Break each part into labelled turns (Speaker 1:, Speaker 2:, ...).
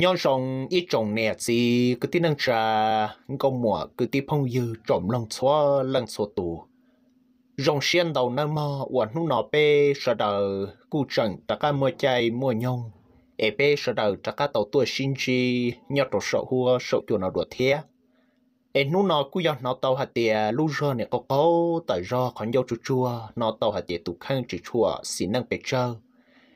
Speaker 1: nhon song ít trồng nè gì cứ tí năng trà con mùa cứ tí phong dư trộm lòng xóa lăng xóa tù rong xiên đầu nơ mò uẩn nu nọ bê sợ đờ cu trần ta ca mua chay mua nhông ê bê sợ đờ ta ca tàu tua xin chi nhọ tổ sợ hua sợ chỗ nào đùa thế ê nu nọ cu yọ nọ tàu hạt tiề lu rơ nè có có tại do còn dâu chua chua nọ tàu hạt tiề tụ khăn chỉ chua xin năng bê chơi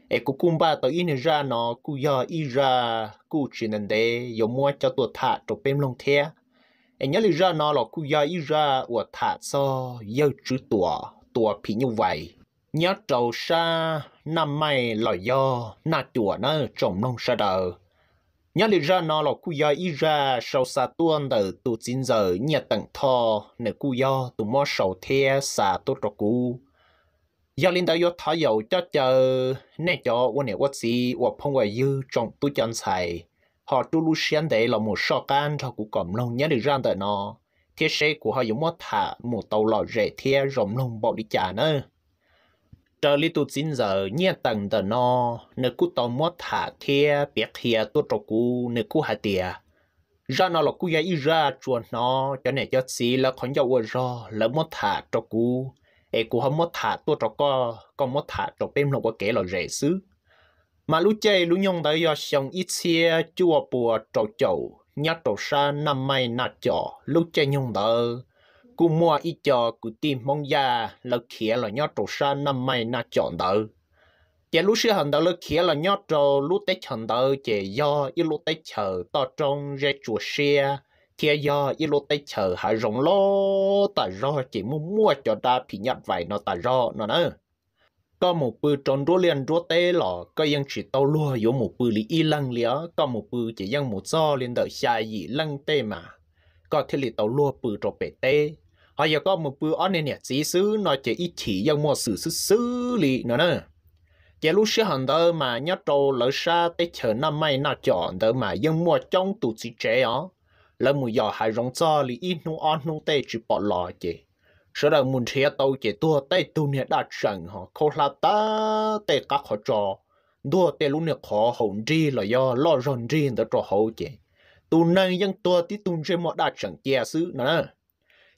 Speaker 1: e cú cung ba tao in ra nó cú giờ in ra cú chỉ nên để yêu mua cho tụi thả tụi bên lông thea e nhớ lý ra nó lo cú giờ in ra của thả so yêu chữ tụa tụa phí như vậy nhớ trầu sa năm mai lo do na chùa nó trồng nông sa đời nhớ lý ra nó lo cú giờ in ra sau sa tuôn từ tụ chín giờ nhà tận thò nè cú giờ tụ mua sầu thea sa tốt cho cú giờ linh đạo yo thả dầu cho chờ nè cho quân nhà quốc sĩ hoặc phong ngoài dư trong tu chân xài họ tu lu xiên để là một sọ can cho cụ cẩm nông nhớ được ra tại nó thiết kế của họ dùng một thả một tàu lò rẻ thia rộng nông bỏ đi trả nữa trở lý tu chín giờ nhẹ tầng tờ nó nếu cụ tàu một thả thia biết thia tu trọc cụ nếu cụ hạ tia ra nó là cụ ya ý ra chuột nó cho nên cho xí là con dầu ra là một thả trọc cụ ê cú không mất thả tôi cho có có mất thả cho bên lòng có kể là rẻ xứ mà lúc chơi lúc nhung tới do xong ít xe chua bùa trầu chầu nhát trầu sa năm mai nạt chọ lúc chơi nhung tới cú mua ít chọ cú tìm mong gia là khía là nhát trầu sa năm mai nạt chọ tới chỉ lúc xưa hẳn đó là khía là nhát trầu lúc tết hẳn đó chỉ do ít lúc tết chờ to trong rẽ chùa xia chia do y lô tay chờ hà rồng lô ta do chỉ mua mua cho ta phi nhặt vậy nó ta do nó nè, có một bự tròn rúa liền rúa tê lọ có dân chỉ tàu lúa yếu một bự lý y lăng lió có một bự chỉ dân một do liền đợi xa gì lăng tê mà có thiết lý tàu lúa bự trò bể tê họ giờ có một bự ở nên nhẹ chỉ xứ nó chỉ ít chỉ dân mua sự xứ xứ lì nó nè, chỉ lúc xưa hẳn mà nhớ trâu lỡ xa tê chờ năm mai nó chọn đỡ mà dân mua trong tụ chỉ trẻ ó là mù giờ hai rong cho lì ít nu an nu tê chỉ bỏ lò chị sau đó muốn thấy tàu chị tua tê tu nè đã chẳng họ cô là ta tê các họ cho đua tê luôn nè khó hồn đi là do lo ròn đi đó cho hậu chị tu nâng dân tua tí tu chơi mọi đã chẳng kia xứ nữa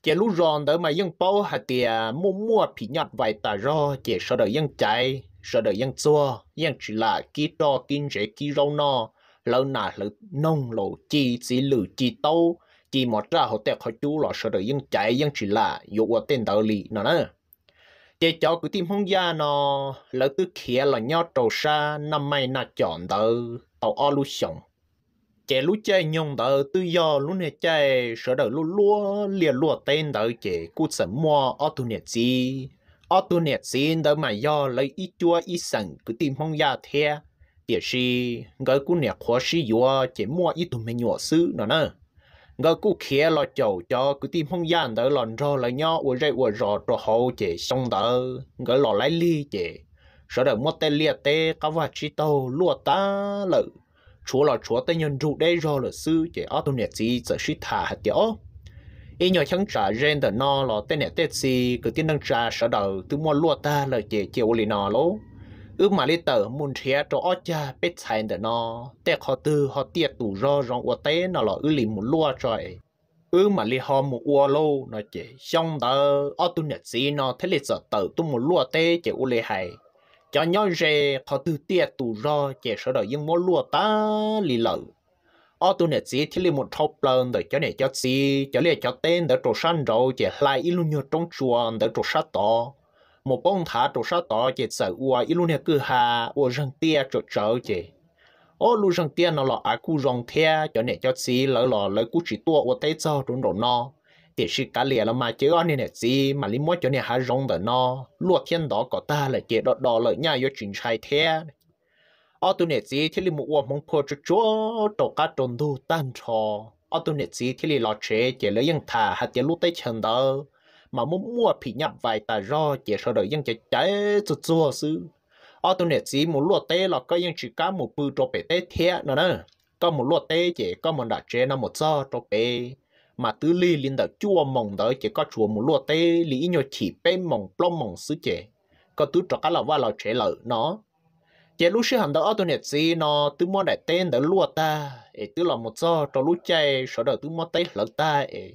Speaker 1: chị lúc ròn đỡ mà dân bao hạt tiền mua mua phí nhặt vài tà ro chị sau đó dân chạy sau đó dân chua dân chỉ là kí to kinh dễ kí rau no lâu nà lâu nông lâu chi chỉ lử chi tâu chỉ một ra họ tẹt khỏi chú lọ sợ đời dân chạy dân chỉ là dụ ở tên đạo lý nó nữa chế cháu cứ tìm hông gia nó lỡ tư khía là nhau trầu xa năm mai nà chọn đỡ tàu o lu sống chế lúc chơi nhung đỡ tư do lúc này chơi sợ đời lúc lúa liền lúa tên đỡ chế cút sớm mua ở tu nè gì ở tu nè gì đỡ mà do lấy ít chua ít sần cứ tìm hông gia theo 也是个姑娘 khó sĩ yo chỉ mua ít tụi mình nhỏ sư nữa nè ngờ cú kia lo chầu cho cứ tìm không gian đỡ lòn rò là nhau uể rễ uể rò trò hậu chỉ xong đỡ ngờ lò lấy ly chỉ sợ đợi mất tê lia tê cá vạt chi tàu lúa ta lợ chúa là chúa tây nhân trụ đây rồi là sư chỉ ở tụi nhẹ gì giờ sĩ thả hạt tiểu ý nhỏ chẳng trả gen đỡ no lò tê nhẹ tê gì cứ tìm đang trả sợ đợi từ mua lúa ta là chỉ chiều lì nọ lố ư mà lấy tờ muốn trẻ cho ở cha biết sai được nó để họ tư họ tiệt tủ ro rong ở té nó là ư lì một lúa trời ư mà lấy họ một ua lô nó chỉ xong tờ ở tu nhật gì nó thế lấy sợ tờ tu một lúa té chỉ u lì hay cho nhau rè họ tư tiệt tủ ro chỉ sợ đời những món lúa ta lì lợ ở tu nhật gì thế lấy một thóc lớn để cho này cho gì cho lấy cho tên để trổ săn rồi chỉ lại ít luôn nhiều trong chuồng để trổ sát to một bông thả trụ sao tỏ chỉ sợ ua ilu nè cứ hà ua răng tia chỗ trở chỉ ô lu răng tia nó lọ á cu rong thea cho nè cho xí lỡ lọ lỡ cú chỉ tua ua tay cho đúng đồ no thì sự cá lìa là mà chỉ có nè xí mà lý mót cho nè hà rong đờ nó luộc thiên đó có ta là chỉ đọ đọ lỡ nhà yo chỉnh sai thea ô tu nè xí thì lý mua ua mong phô cho chúa tổ cá trốn thu tan trò ô tu nè xí thì lý lọ chế chỉ lỡ yên thả hạt chỉ lu tay chân đó mà muốn mua phí nhập vài tà ro chỉ sau đời dân chạy chạy chua chua sư ở tuần này chỉ một lúa tê là có dân chỉ cá một bự cho bé tê thiệt nữa nè có một lúa tê chỉ có một đặc chế nó một do cho bé mà tứ li liên đợt chua mỏng đó chỉ có chua một lúa tê lý nhau chỉ bé mỏng plom mỏng sư chỉ có tứ trọ cá là va là chế lợi nó chỉ lúc xưa hàng đó tuần này chỉ nó tứ mua đại tên đỡ lúa ta ấy tứ là một do cho lúa chạy sau đó tứ mua tê lợn ta ấy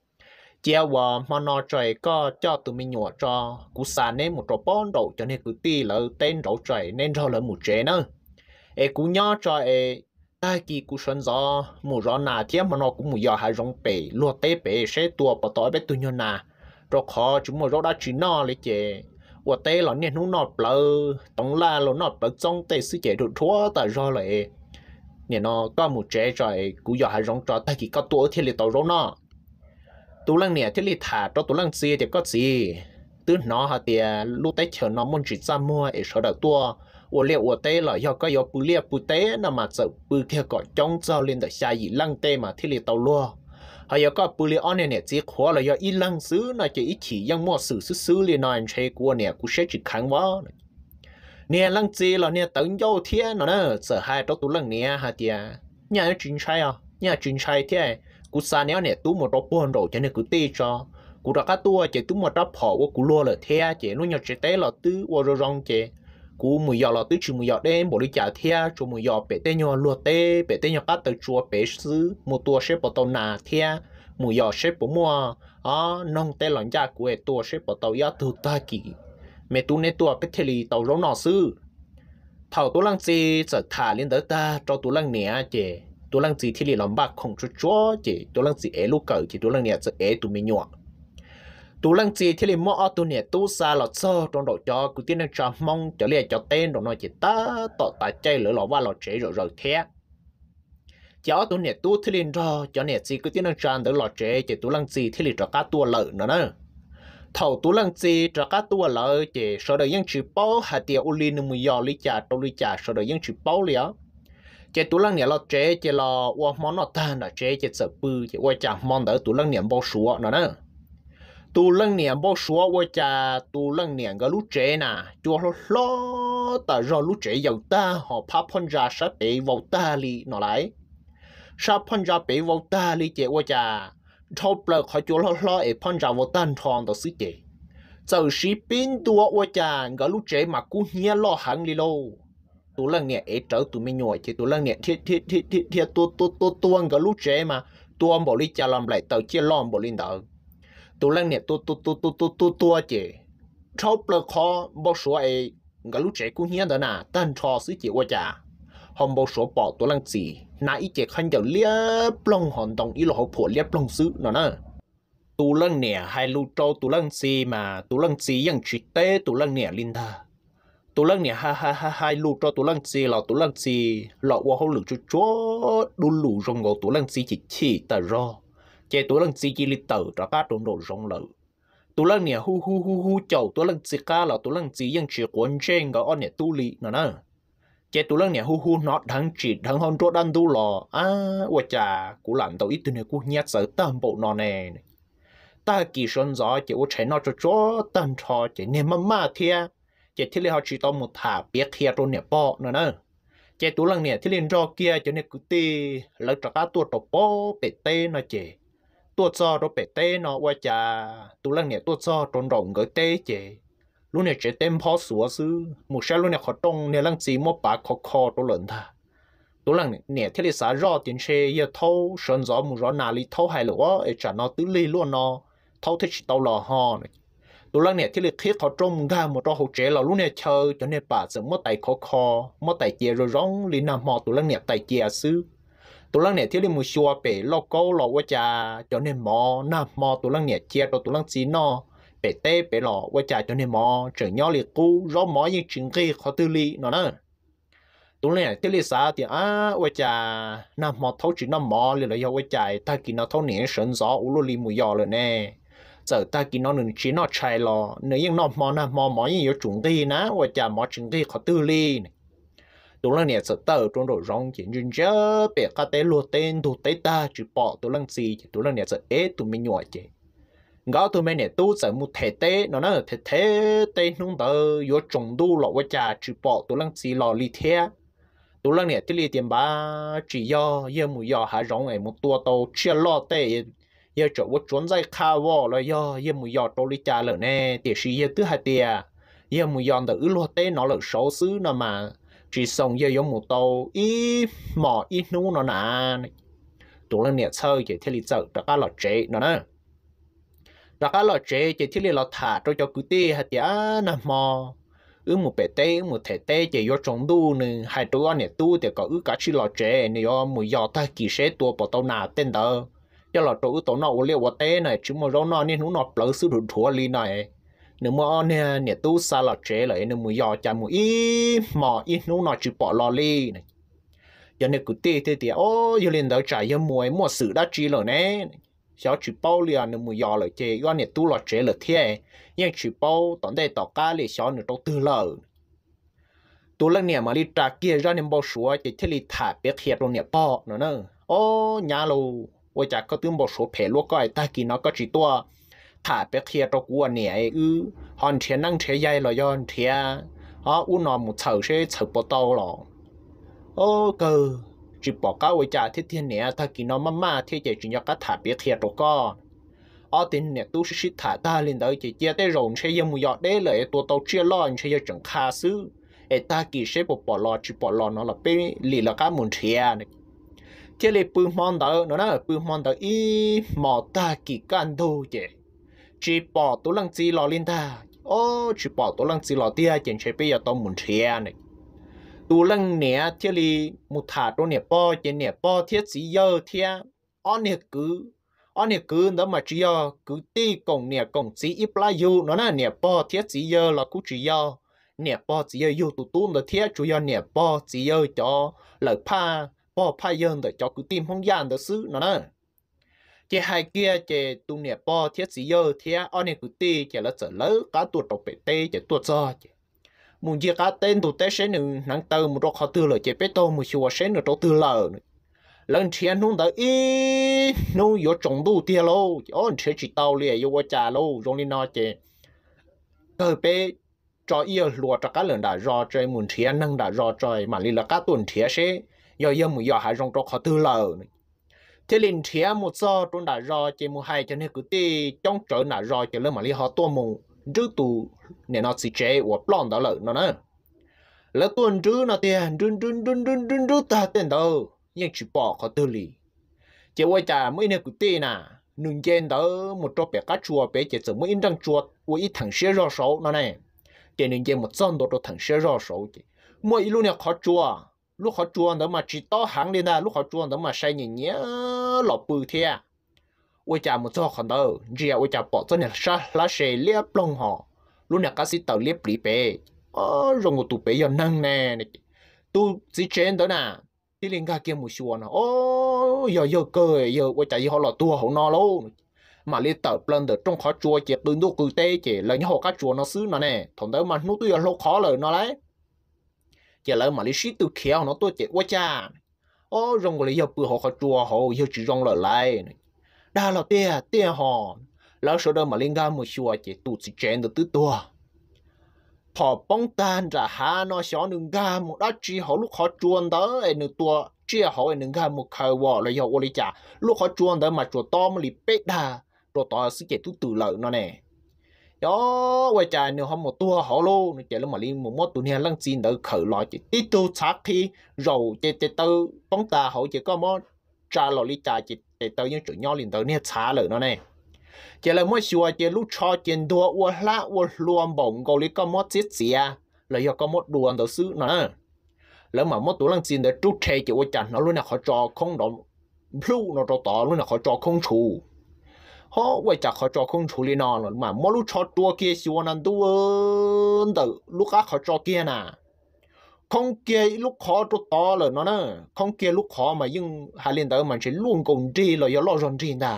Speaker 1: chiều và mà nó trời có cho tụi mình nhỏ cho cú xa nên một trò bón đầu cho nên cứ tì lỡ tên đầu trời nên rồi lỡ một chế nữa ê cú nhỏ cho ê ta kỳ cú xuân gió mù rõ nà thế mà nó cũng mù giờ hai rong bể lúa tê bể sẽ tua bỏ tối bé tụi nhỏ nà rồi khó chúng mù rõ đã chỉ nó lấy chế ủa tê lọ nè nó nọt lỡ tổng là lọ nọt bớt trong tê sư chế đồ thua ta rồi lại nè nó có một chế rồi cú giờ hai rong cho ta kỳ có tua thì lấy tàu rồi nọ tú lăng nè thế li thả cho tú lăng gì thì có gì tứ nó thì lúc tới nó muốn chỉ ra mua để sợ đầu tua ô liệu ô tê là có do bự liệt nằm mà sợ bự kia có trong cho lên được xa gì lăng tê mà thế li tàu lua họ có bự liệt online nè khó là do ít lăng xứ nó chỉ chỉ yang mua sử sử liền nói chơi của nè cũng sẽ chỉ kháng vó nè lăng gì là nè tấn dâu thiên nó nè sợ hai trong tú lăng thì nhà chính trai à nhà chính trai cú xa nếu này tú một đọc buồn rồi cho nên cứ tê cho cú đã cá tua chỉ tú một đọc họ của cú lo là thea chỉ nuôi nhau chỉ té là tứ ô rô rong chỉ cú mùi giò là tứ chữ mùi giò đêm bỏ đi trả thea cho mùi giò bể tê nhau lúa tê bể tê nhau cá tới chùa bể xứ một tua xếp vào tàu nà thea mùi giò xếp vào mua à nông tê lòng gia của tua xếp vào tàu giá thuộc ta kỳ mẹ tú nè tua bể thề lì tàu rong nọ sư thầu tú lăng gì sợ thả lên tới ta cho tú lăng nè chè ตัวลังจีที่ลีลำบากของชัวชัวจีตัวลังจีเอลูกเก่าจีตัวลังเนี่ยจะเอตัวไม่หยวกตัวลังจีที่ลีมอตัวเนี่ยตู้ซาหลอดเซอตรงดอกจอกูที่นั่งจอมองจะเรียกจอเต้นตรงนั้นจีตาต่อตาใจหรือหลอว่าหลอดเฉยหลอดเทียจ้าตัวเนี่ยตู้ที่ลีนรอจอเนี่ยจีกูที่นั่งจานหรือหลอดเฉยจีตัวลังจีที่ลีจะก้าตัวเหล่านั่นเนอะเท่าตัวลังจีจะก้าตัวเหล่าจีสอดยังชิบเป้าหาเดียวอุลีนมุยอลิจ่าตัวลิจ่าสอดยังชิบเป้าเลยอ่ะ chế tú lăng nhà lo chế chế lo qua món nó tan là chế chế sợ bự chế qua chả món đỡ tú lăng nhà bao số nó nữa tú lăng niệm bao số qua chả tú lăng nhà cái lú chế nà chúa lo lo ta do lú chế giàu ta họ phá phân ra sát bị vào ta li nó lại sát phân ra bị vào ta li chế qua chả thâu bờ họ chúa lo lo ấy e phân ra vào tan tròn đó xí chế giờ sĩ pin tua qua chả cái lú chế mà cũng nhớ lo hàng li lâu ตัวเรื่องเนี่ยเอเจอตัวไม่หน่วยที่ตัวเรื่องเนี่ยที่ที่ที่ที่ที่ตัวตัวตัวตัวกับลูกเจมาตัวบริจาลำไรเต่าเชี่ยล้อมบริเา่าตัวเรื่องเนี่ยตัวตัวตัวตัวตัวตัวตัวเจชอบเปลือกคอบอกสวเกับลูกเจกูเฮียเดน่ะตั้งชอซื้อเจียวจ่าหอมบอกสวยปอตัวเรื่องสี่นายีเจขันจะเลี้ยปลงหอนตองอีหลอกผัวเลี้ยปลงซื้อน่ะนะตัวเรื่องเนี่ยให้ลูกโาตัวเรื่องสี่มาตัวเรื่องสี่ยังชิดเต้ตัวเรื่องเนี่ยลินธา tụi lần này ha ha ha hai lù cho tụi lần gì là tụi lần gì lọ qua hậu lử cho chúa đu lù rong ngộ tụi lần gì chỉ chỉ tờ ro chè tụi lần gì chỉ li tờ trả ba đồ đồ rong lử tụi lần này hu hu hu hu chầu tụi lần gì ca là tụi lần gì dân chỉ quấn trên gọi on tu lì nè nè chè tụi lần này hu hu nó đang chỉ đang hòn chỗ đang tu lò à qua chà cũ lặn tàu ít tụi này cũ nhát sợ tam bộ nó nè ta kỳ sơn gió chè ô chè cho chúa tan trò chè nè mà mà chỉ thiết liên họ chỉ tao một thả biết kia rồi nè bỏ nữa nè chỉ tú lần nè thiết liên do kia cho nên cứ tì lấy trả cá tuột đầu bỏ bể tê nó so rồi bể tê nó qua chả tú lần nè tuột so tròn rộng gửi tê chỉ lúc nè chỉ tem phó sủa một xe lúc nè khó đông nè lần gì mua bà khó khó tôi lần thà tú lần nè thiết liên xã rõ xe giờ thâu sơn gió mù rõ nà lý thâu hay lửa ấy chả nó tứ ly luôn nó thâu thích tao lò hò lúc này thì lịch khi thọ trông ga một trò hậu chế là lúc này chờ cho nên bà sẽ mất tay khó khó mất tay chia rồi rong lý nam mò tụi lần này tay chia sư tụi lần này thì lịch một xua bể lo câu lo quá cha cho nên mò nam mò tụi lần này chia rồi tụi lần xí no bể tê bể lò quá cha cho nên mò trở nhỏ lịch cú rõ mò những chuyện kia khó tư lý nó nữa tụi này thì lịch xã thì à quá cha nam mò thấu chuyện nam mò liền là do quá cha ta nó thấu nén sẵn rõ u lô li mù giò rồi nè sợ ta kí nó nên chỉ nó chạy lò nếu như nó mò na mò mò những yếu chúng thì na và chả mò chúng thì khó tư li này tụi lần này sợ tờ trong đồ rong chỉ chuyên chớ bể cá tế lúa tên tụi tế ta chỉ bỏ tôi lần gì tụi lần này sợ ế tụi mình nhỏ chỉ ngõ tụi mình này tu sợ mu thể tế nó nó thể thế tế nung tờ yếu chúng tu lọ và chả chỉ bỏ tôi lần gì lọ li thế tôi lần này thì li tiền ba chỉ do yêu mù do hạ rong ấy một tua tàu chia lọ tế giờ chỗ vợ trốn dây khao vợ rồi giờ giờ mù giọt tôi đi trà lợn nè tiền sĩ giờ thứ hai tiền giờ mù giờ tự lo tê nó lợn xấu xứ nó mà chỉ xong giờ giống một tàu ít mò ít nu nó nà tụ lên nè chơi chỉ thiết lý chợ đã cá lọ chế nó nè đã cá lọ chế chỉ thiết lý lọ thả cho cho cứ tê hai tiền nà mò ư một bể tê một thể tê chỉ do trống đu nè hai tụi anh nè tu thì có ư cả chỉ lọ chế nè do mù giọt ta kỳ sẽ tua bỏ tàu nà tên đó cho là chỗ tổ nó liệu quá té này chúng mà rau nó nên nó lỡ sự đụng thua li này nếu mà anh nè nhà tu sa là chế lại nếu mà giờ chả muốn ý mà ý nó nó chỉ bỏ lo li này giờ này cứ tê tê tê ô giờ lên đầu trái giờ mua mua sự đã chi rồi nè cháu chỉ bao liền nếu mà giờ lại chế do nè tu là chế là thế nhưng chỉ bao tận đây tao cá thì cháu nè đâu tư lợ tu lăng nè mà đi trả kia ra nè bao số chỉ thế li thả biết hết rồi nè bỏ nữa ô nhà lâu ว่าจากก็ตื้มบอกโฉเพลวก็ไอ้ตากินเนาะก็จีตัวถ้าไปเคลียต์ตัวกูเนี่ยอือฮอนเทียนั่งเทียใหญ่ลอยอนเทียอ๋ออุนอมุเฉาเช่เฉาปตอหรอโอ้เกอจีบอกก้าวจากที่เทียเนี่ยตากินเนาะมาม่าเทียใจจีนยก็ถ้าไปเคลียตัวก้อ๋อตินเนี่ยตู้ชิิถาตาลินเดอจีเจียได้รงใช้ยมุยอดได้เลย ตัวโตเชี่ยล้อนใชยจังคาซื้อไอ้ตากีใช้ปอปอลอจีปอลออนหลละเปหลีละก้ามุนเทียเนี่ย thế là bự mòn đó nó là bự mòn đó y mỏ ta kỳ can đâu chứ chỉ bỏ tổ lăng chỉ lo lên ta ô chỉ bỏ tổ lăng chỉ lo tiếc chẳng chế bây giờ tao muốn chia này tổ lăng nè thế là một thả tổ nè bỏ chế nè bỏ thiết chỉ giờ thế anh nè cứ anh nè cứ đó mà chỉ giờ cứ đi cổng nè cổng chỉ ít lá yêu nó là nè bỏ thiết chỉ giờ là cứ chỉ giờ nè bỏ chỉ giờ yêu tụ tụ là thiết chủ yếu nè bỏ chỉ giờ cho lợi pa bỏ phải yên để cho cứ tìm không gian được xứ nó nè chị hai kia chị tu nè bỏ thiết gì giờ thiết anh nè cứ tì chị là trở lỡ cá tuột đầu bể tê chị tuột cho chị muốn gì cá tên tụt tê sẽ nụ nắng tơ một đôi khó tư lời chị bé tô một chùa sẽ nụ đôi tư lờ lần thiên hung tới ý nụ yếu trồng đủ tia lô chị ôn chế chỉ tàu liền yếu trà lô rồi nói chị cơ bé cho yêu lùa cho các lần đã rõ chơi muốn thiên năng đã rõ chơi mà lì là các tuần thiên sẽ giờ giờ mù giờ hai rong trọ họ từ lờ này thế liền chia một giờ trong đã rò chỉ một hai cho nên cứ đi trong trở nà rò cho lớn mà li họ tua mù trước tù nè nó chỉ chế của plon đó lợi nó nè lỡ tuần trước nó tiền rứ rứ rứ rứ rứ rứ ta tiền đâu nhưng chỉ bỏ họ từ lì chỉ quay trả mấy nè cứ đi nà nương trên đó một chỗ bé cá chua bé chỉ sợ mấy răng chua với thằng xe rò số nó nè chỉ nương trên một trăm đồ thằng xe rò số chỉ mỗi lúc nè khó chua lúc họ chuông đó mà chỉ to hàng lên là lúc họ chuông đó mà say nhìn nhé lọ bự thế à. ôi cha một số còn đâu chỉ ôi cha bỏ cho nên sa lá xe liếc lông họ lúc nào cá sĩ tàu liếc lì bể ờ rồi một tụ bể giờ năng nè tu chỉ trên đó nè đi lên ga kia một xua nè ô giờ giờ cười giờ ôi cha giờ họ lọ tua họ no luôn mà lấy tờ lên được trong khó chua chỉ từ nước cứ tê chỉ là những họ cá chua nó xứ nó nè thằng đó mà nó tôi là lô khó lời nó đấy giờ lỡ mà lý sĩ từ khéo nó tôi chết quá cha ô rong của lý do bự họ khai chùa họ giờ chỉ rong lại lại đa là tia tia họ lỡ số đó mà liên ga một chùa chỉ tụt chỉ chén được tứ tua họ bông tan ra ha nó xó nương ga một đó chỉ họ lúc họ chuồn đó ấy nương tua chỉ họ ấy nương ga một khơi vò lại do ô lý cha lúc họ chuồn đó mà chùa to mà lý bết đà rồi to sự chỉ tụ từ lỡ nó nè yo vậy cha nếu không một tua họ lô nó chạy lúc mà liên một mốt tụi nha lăng xin đỡ khởi lo chỉ tí tu sát thì rồi chạy chạy tư bóng ta họ chỉ có mốt trả lọ lý trả chỉ chạy tư những chuyện nhau liền tới nha xả lời nó này chạy là mỗi xưa chạy lúc cho chạy đua ua la ua luôn bổng gầu lý có mốt chết gì à là do có mốt đua đỡ xứ nữa lỡ mà mốt tụi lăng xin đỡ trút chê chạy ua chả nó luôn là họ trò không đó plu nó trò tỏ luôn là họ trò không chủ ฮะว่าจะเขาจอคงชูลีนอนหรือมาไมลุชอตัวเกี่ยสิวันันตัวนั่นลูกค้าเขาจอเกี่ยนะคงเกี่ยลูกค้าตัวต่อเลยนั่นคงเกี่ยลูกค้ามายิ่งหาเลนเดอร์มันใช้ลุ่มกงจีเลยอย่าล้อจนจีน่ะ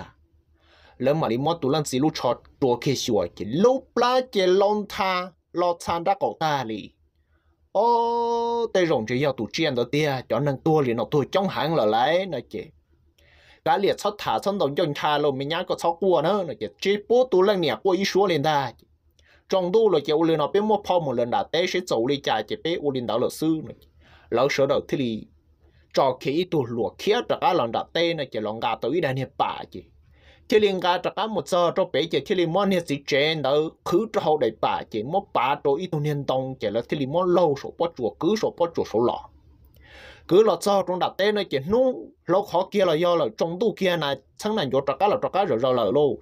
Speaker 1: แล้วมาลีมอตุลันสีลูชอตตัวเกี่ยสิวันลูกปลาเจลองทาลอซานดักกอดตาลีโอ้แต่รองจะอยากตัวเจียนตัวเดียวจอนนั่งตัวเลยนอตัวจ้องหางเลยนะเจ cá liệt sáu thả xong đầu dọn thà luôn, mình nhá có sáu cua nữa là chỉ chế bố tú lên nhà cua ý số lên ta trong đu là cái u lên nó biết mua phao một lần đã té sẽ 走 lên chạy chỉ biết u lên đó là sư này lão sợ đầu thì cho khi tu luộc kia ra cá lần đã té này chỉ lòng gà tới đây này bà chỉ chỉ liền gà ra cá một giờ cho bé chỉ chỉ liền món này chỉ trên đó cứ cho hậu đầy bà chỉ mua bà cho ít tu niên tông chỉ là chỉ liền món lâu số bao chuột cứ số bao chuột số lọ cứ lọ giờ trong đã té này chỉ nung lâu khó kia là do là trong tu kia này chẳng là do trắc cá là trắc cá rồi rồi là lâu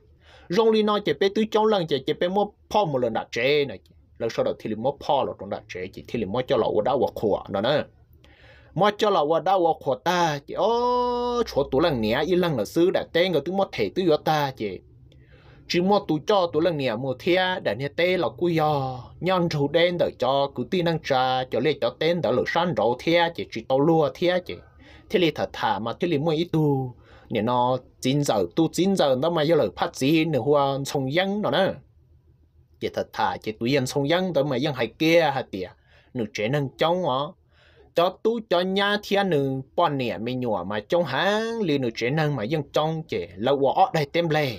Speaker 1: rong li nó chỉ bé túi trong lần chỉ chỉ bé mua pho một lần đặt chế này lần sau đó thì là mua pho là trong đặt chế chỉ thì là mua cho lẩu đã hoặc khổ đó nè mua cho lẩu đã hoặc khổ ta chỉ ô chỗ tủ lần nè y lần là xứ đặt tên người tụi mua thể tụi ta chỉ chỉ mua tụ cho tụ lần nè mua thia đặt nè tên là cú yo nhon thầu đen đợi cho cứ tin năng trà cho lệ cho tên đỡ lửa săn rau thia chỉ chỉ tao lúa thia chỉ thế li thở thả mà thế li mua ít tu nè nó chín giờ tu chín giờ nó mà giờ lời phát gì nửa hoa sông yến nó nè chỉ thật thà chỉ tu yến sông yến đó mà yến hay kia hả tiệt, nửa chuyện nâng chống á cho tu cho nhà thiên nửa bọn nè mình nhỏ mà trong hãng li nửa chuyện nâng mà yến trong chỉ lâu quá đây tem lề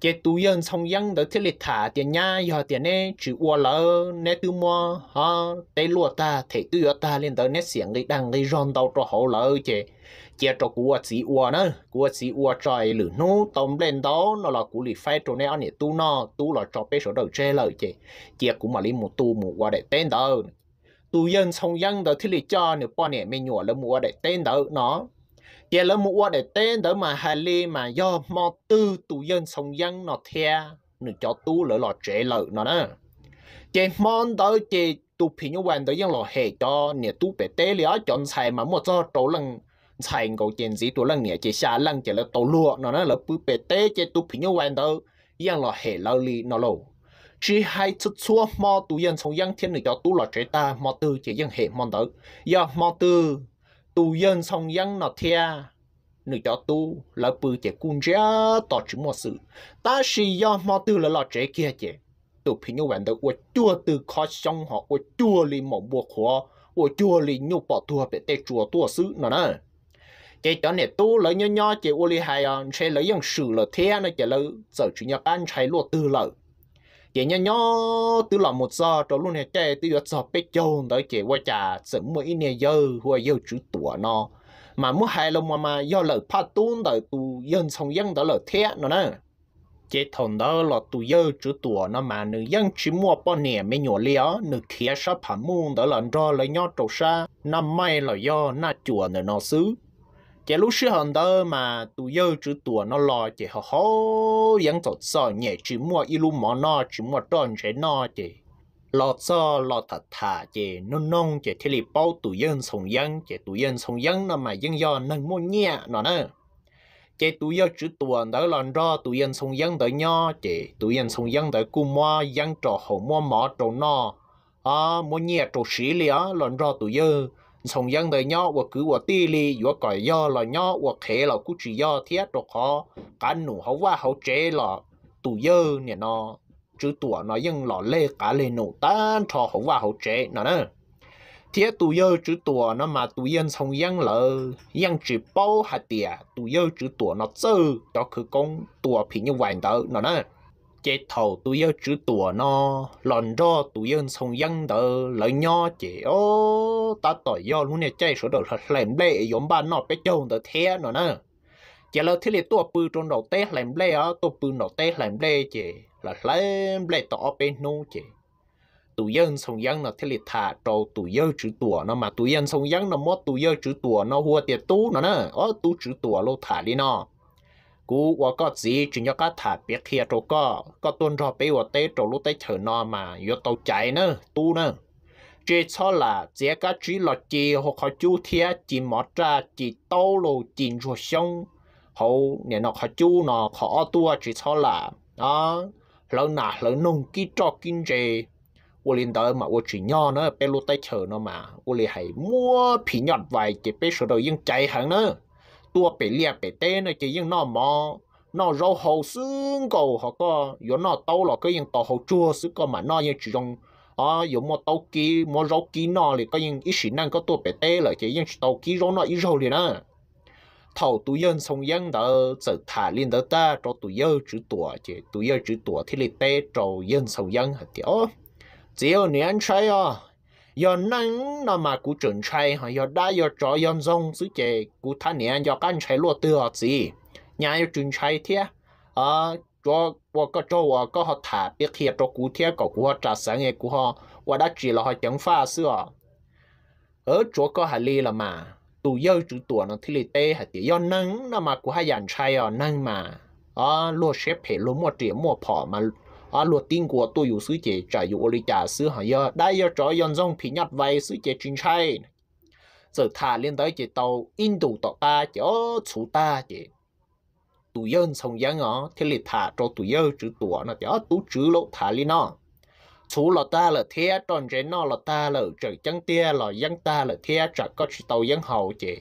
Speaker 1: cái tu yên xong yên đó thiết lịch thả tiền nha giờ tiền nè chỉ uo lỡ nè tu mua ha tây lúa ta thấy tu ta lên tới nè xiềng đi đang đi rong tàu cho hậu lỡ chứ chỉ cho của chỉ uo nữa của chỉ uo trời lử nô tôm lên đó nó là của lì phai cho nên anh tu nó tu là cho bé số đầu chơi lỡ chứ chỉ cũng mà lên một tu một qua để tên đó tu yên xong yên đó thiết lịch cho nữa bao nè mình nhổ là mua để tên đó nó giờ lỡ một qua để tên đỡ mà hà li mà do mò tư tù dân sông dân nó thea nó cho tu lỡ lò trẻ lợ nó đó chế món đó chế tu phí nhau hoàn tới dân lò hệ cho nè tu bè tế lý á chọn xài mà một cho tổ lần xài ngầu chèn dí tổ lần nè chế xa lần chế là tổ lụa nó đó là bứ bè tế chế tu phí nhau hoàn tới dân lò hệ lỡ li nó lâu chỉ hai chút xua mò tù dân sông dân thiên nữ cho tu lò trẻ ta mò tư chế dân hệ món đó do mò tư tu dân song dân nó thea nữ cho tu là bự chế cung gia tỏ chữ mọi sự ta chỉ do mà tư là lọ chế kia chế tu phi nhau bạn được của chua từ khó xong họ của chua li mỏng buộc khó của chua li nhu bỏ thua để tê chùa tua sự nó nè chế cho nè tu lấy nho nho chế ô li hai à chế lấy dân sự là thea nó chế lấy giờ chủ nhà ban chạy lúa tư lợi chị nhá nhỏ từ lòng một giờ trâu luôn này chạy từ giờ giờ bé chồng tới chị qua trà sớm mỗi nè giờ qua giờ chữ tuổi nó mà muốn hai lòng mà mà do lời phát tuôn tới tu dân sông dân tới lời thế nó nè chế thằng đó là tu giờ chữ tuổi nó mà nữ dân chỉ mua bao nè mấy nhỏ lió nữ kia sắp hàm muôn đó là do lấy nhau trâu xa năm mai là do na chùa nữa nó xứ chế lúc xưa hòn đó mà tụ yêu chữ tuổi nó lo chế họ họ vẫn tổ sọ nhẹ chữ mua ilu mỏ nó chữ mua tròn chế nó chế lo cho lo thật thà chế nôn nông chế thế li bao tụ yên sống yên chế tụ yên sống yên nó mà yên do nâng mua nhẹ nó nè, chế tụ yêu chữ tuổi đó là do tụ yên sống yên đó nho chế tụ yên sống yên đó cũng mua yên trò hậu mua mỏ trò nó à ờ, mua nhẹ trò xí li á là do tụ yêu 从样的鸟我 cứ 我地里我改药了鸟我开了估计药贴着好干努好哇好摘了土药呢 nó chứ tuổi nó ยัง lọ lê cả lê nổ tan thọ hậu và hậu chế nó nè thế tù yơ chứ tuổi nó mà tù yên xong ยัง lỡ ยัง chỉ bao hạt tìa tù yơ chứ tuổi nó chơi đó cứ công tuổi phí như vậy đó nó nè chế thầu tụi yêu chữ tủa nó lòn cho tụi yêu sông dân đỡ lợi nho chế ô ta tỏi yêu luôn nè chạy số đỡ lẻm lệ yếm bà nó bé chồng đỡ thế nó nè chế là thế là tụi bự trong đầu té lẻm lệ á tụi bự đầu té lẻm lệ chế là lẻm lệ tỏ bên nô chế tụi dân sông dân nó thế là thả trâu tụi dân chữ tủa nó mà tụi dân sông dân nó mót tụi dân chữ tủa nó hùa tiệt tú nó nè ó tú chữ tủa lô thả đi nó cú và có gì chỉ nhớ cái thả biết kia có có tuân cho bé và té chỗ lúc té nó mà yếu tàu chạy nữa tu nữa chỉ cho là chỉ cái chỉ là chỉ họ khó chú thia chỉ mở ra chỉ tàu lô chỉ cho xong hậu nè chú nó khó tua chỉ cho là đó lâu nà lâu nông kí cho kinh tế ô liên mà ô chỉ nữa bé lúc té thở nó mà ô hay mua phí nhọt vài chỉ bé số đầu yên chạy hẳn nữa tua bể lia bể tê nó chỉ riêng nó mò nó rau hầu xương cầu họ có yếu nó tàu là cái riêng tàu hầu chua xứ có mà nó như chỉ trong à yếu mò tàu kí mò rau kí nó thì cái riêng ít xí năng có tua bể tê là chỉ riêng tàu kí rau nó ít rau liền đó thầu tụ dân sông dân đó trở thả lên đó ta cho tụ dân chữ tuổi chỉ tụ dân chữ tuổi thì lấy tê cho dân sông dân hả tiểu chỉ ở anh trái à ยอนนั่งนมากูจุนใช่ยอได้ยอจอยอนซงสุเจกูท่านเนี่ยยอกันใช้ลวดเตือสิยายจุนใช้เทียเออจอว่าก็จอว่าก็หอถาเปียกเทียตัวกูเทียกับกูหอจัดสังเอกูหอว่าได้จีละหอจังฟ้าเสือเออจอก็หาลีละมาตัวเยอะจุตัวนั่นที่ลีเต้หาเตียอนนั่งนมากูให้ยันใช่อ่อนั่งมาอ๋อลวดเชฟเพลลุ่มหวดเตียมหวดพอมา họ luật tin của tôi dù sứ chế trả dụ lý trả sứ hả giờ đây giờ cho yên dòng phí nhặt vay sứ chế chính trai giờ thả liên tới chế tàu in đủ tọt ta chế ô chú ta chế tụi dân sông dân ngó thế là thả cho tụi dân chữ tủa nó chế ô tụ chữ lộ thả lên nó chú lọ ta là thế tròn chế nó là ta là trời chân tia là dân ta là thế trả có chữ tàu dân hậu chế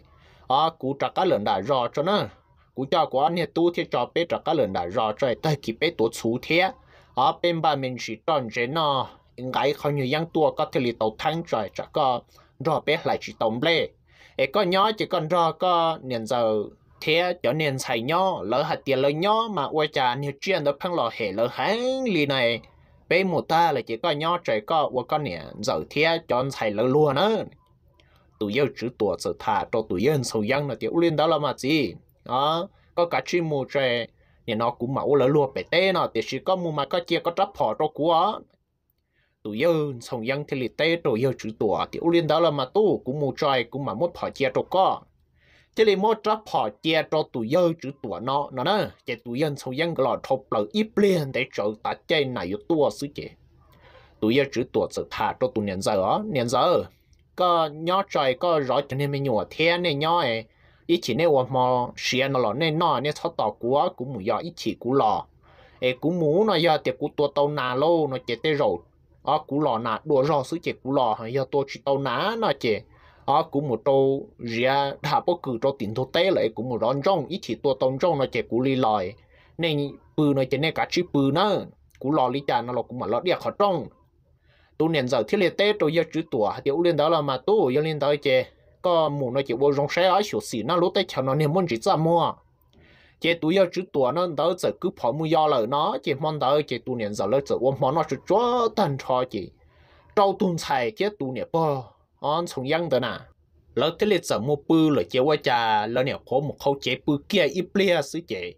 Speaker 1: à cụ trả cá lần đã rõ cho nó cụ cho của anh tu thì cho bé trả cá lần đã rõ cho tay kịp bé tổ chú thế ở ờ, bên bà mình chỉ chọn chế nó ngay không như yang tua có thể là tàu trời cho có rồi bé lại chỉ tổng lệ ấy có nhớ chỉ còn rồi có nên giờ thế cho nên xài nhó lỡ hạt tiền lỡ nhó mà quay trả nhiều chuyện đó phăng lò hệ lỡ hắn lì này bé một ta là chỉ có nhỏ trời có qua con nè giờ thế cho anh xài lỡ luôn nữa tụi yêu chữ tuổi giờ thả cho tụi yêu sầu dân là tiểu liên đó là mà gì à có cả chim mù trời nên nó cũng mẫu lỡ lúa bể tê nó thì chỉ có mua mà có chia có trắp họ cho của tụ yêu song yang thì lì tê tụ yêu chữ tủa thì u liên đó là mà tu cũng mua trai cũng mà mua thọ chia cho có chỉ lì mua trắp họ chia cho tụ yêu chữ tủa nó nó nè chỉ tụ yêu song yang lọ thọ lỡ ít để chỗ ta chơi này yêu tua chị tụ yêu chữ tủa sự thả cho tụ niên giờ niên giờ có nhỏ trai có rõ cho nên mình nhỏ thiên này nhỏ ấy ít chỉ nên mà xia nó là nên nó nên thọ tỏ của cũng mù giờ ít chỉ cũng lò ê cũng mù nó giờ thì cũng tua tàu nó chỉ tê rồi ở cũng lò nà đua rồi sứ chỉ cũng lò giờ tôi chỉ tàu ná nó chỉ ở cũng một tàu ria thả bao cử cho tiền thô tế lại cũng một đòn trong ít chỉ tua tàu nó chỉ cũng li lòi nên bự nó chỉ nên cả chỉ bự nó cũng lò li chả nó là cũng mà lọ địa khó trong tu nền giờ thiết liệt tế tôi giờ chữ tuổi tiểu liên đó là mà tu giờ liên đó chơi ta mù nó chỉ vô rong xe ai xỉu xỉ nó lúc tới chào nó niệm muốn chỉ ra mua chỉ tụi giờ chữ tuổi nó đỡ giờ mua do lời nó chỉ mong đỡ chỉ tụi niệm giờ lời giờ ôm món nó chữ chúa tần cho chỉ trâu tuôn xài chỉ tụi niệm bơ on sống yăng đó nà lỡ thế liệt giờ mua bư lời chỉ qua trà lỡ niệm khó một khâu chế bư kia ít lia sứ chế